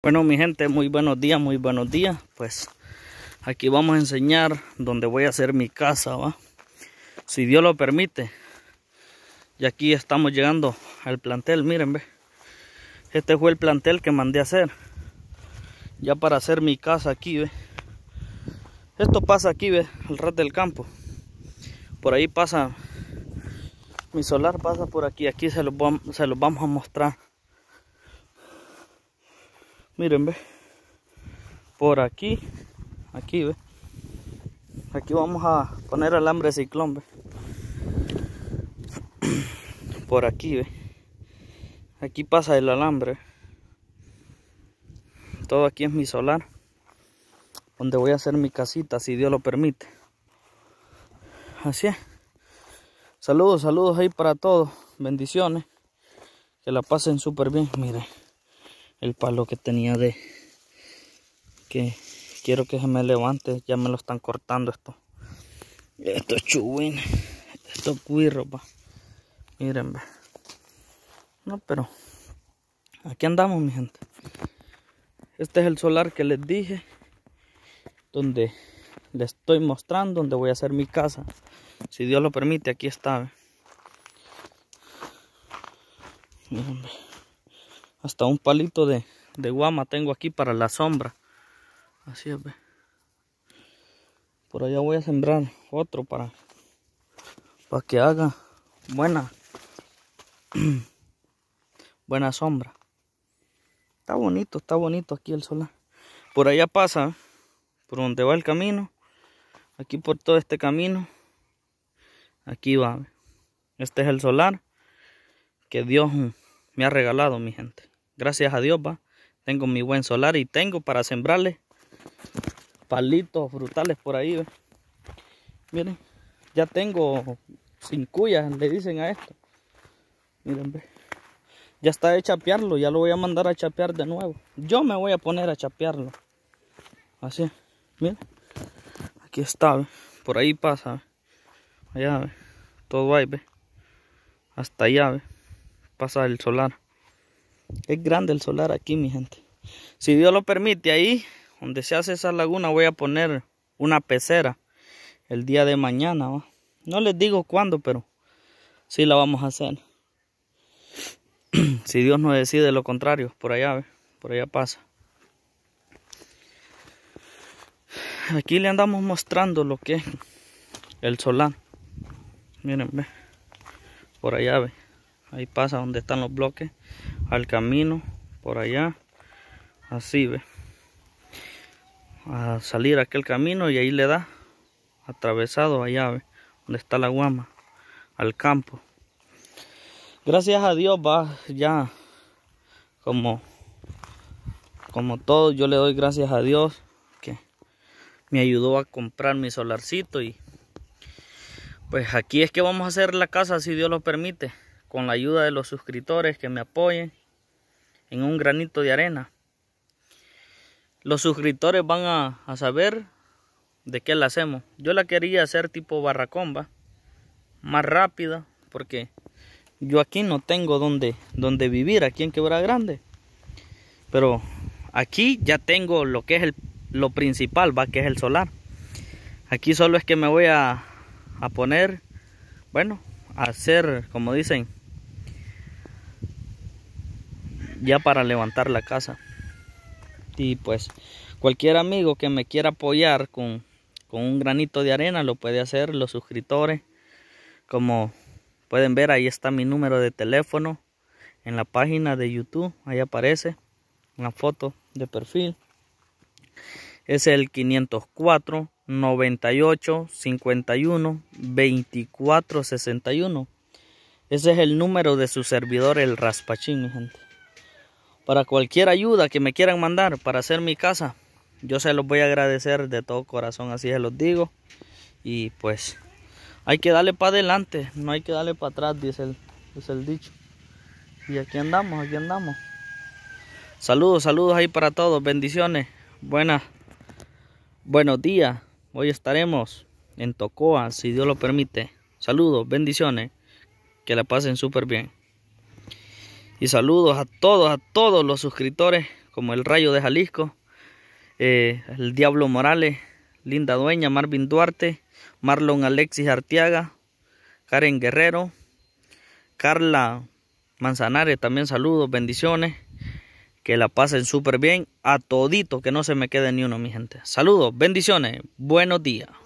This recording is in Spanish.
Bueno mi gente, muy buenos días, muy buenos días. Pues aquí vamos a enseñar donde voy a hacer mi casa, ¿va? Si Dios lo permite. Y aquí estamos llegando al plantel, miren, ve. Este fue el plantel que mandé a hacer. Ya para hacer mi casa aquí, ve. Esto pasa aquí, ve, al del campo. Por ahí pasa, mi solar pasa por aquí. Aquí se se los vamos a mostrar Miren, ve. Por aquí, aquí, ve. Aquí vamos a poner alambre ciclón, ve. Por aquí, ve. Aquí pasa el alambre. Todo aquí es mi solar. Donde voy a hacer mi casita, si Dios lo permite. Así es. Saludos, saludos ahí para todos. Bendiciones. Que la pasen súper bien, miren el palo que tenía de que quiero que se me levante ya me lo están cortando esto esto Esto esto esto miren ve. no pero aquí andamos mi gente este es el solar que les dije donde les estoy mostrando donde voy a hacer mi casa si Dios lo permite aquí está miren, hasta un palito de, guama tengo aquí para la sombra. Así es, ve. Por allá voy a sembrar otro para, para que haga buena, buena sombra. Está bonito, está bonito aquí el solar. Por allá pasa, por donde va el camino. Aquí por todo este camino. Aquí va. Este es el solar que Dios me ha regalado mi gente. Gracias a Dios va. Tengo mi buen solar y tengo para sembrarle palitos frutales por ahí. Miren, ya tengo cuyas le dicen a esto. Miren, ve. Ya está de chapearlo, ya lo voy a mandar a chapear de nuevo. Yo me voy a poner a chapearlo. Así, miren. Aquí está, ¿ve? por ahí pasa. Allá, ve todo ahí, ve. Hasta allá, ve pasa el solar. Es grande el solar aquí, mi gente. Si Dios lo permite, ahí donde se hace esa laguna voy a poner una pecera el día de mañana. No les digo cuándo, pero si la vamos a hacer. si Dios no decide lo contrario, por allá, ¿ve? por allá pasa. Aquí le andamos mostrando lo que es el solar. Miren, ve. Por allá, ve ahí pasa donde están los bloques al camino por allá así ve a salir aquel camino y ahí le da atravesado allá ve donde está la guama al campo gracias a Dios va ya como como todo yo le doy gracias a Dios que me ayudó a comprar mi solarcito y pues aquí es que vamos a hacer la casa si Dios lo permite con la ayuda de los suscriptores que me apoyen en un granito de arena. Los suscriptores van a, saber de qué la hacemos. Yo la quería hacer tipo barracomba, más rápida, porque yo aquí no tengo donde, donde vivir, aquí en Quebrada Grande. Pero aquí ya tengo lo que es el, lo principal, va, que es el solar. Aquí solo es que me voy a, a poner, bueno, a hacer, como dicen, ya para levantar la casa. Y pues cualquier amigo que me quiera apoyar con, un granito de arena lo puede hacer, los suscriptores. Como pueden ver ahí está mi número de teléfono en la página de YouTube, ahí aparece una foto de perfil. Es el 504 98 51 24 61. Ese es el número de su servidor, el Raspachín, gente para cualquier ayuda que me quieran mandar para hacer mi casa, yo se los voy a agradecer de todo corazón, así se los digo. Y pues hay que darle para adelante, no hay que darle para atrás, dice el, dice el dicho. Y aquí andamos, aquí andamos. Saludos, saludos ahí para todos, bendiciones, buenas, buenos días. Hoy estaremos en Tocoa, si Dios lo permite. Saludos, bendiciones, que la pasen súper bien. Y saludos a todos, a todos los suscriptores, como el Rayo de Jalisco, eh, el Diablo Morales, Linda Dueña, Marvin Duarte, Marlon Alexis Artiaga, Karen Guerrero, Carla Manzanares, también saludos, bendiciones. Que la pasen súper bien. A todito, que no se me quede ni uno, mi gente. Saludos, bendiciones, buenos días.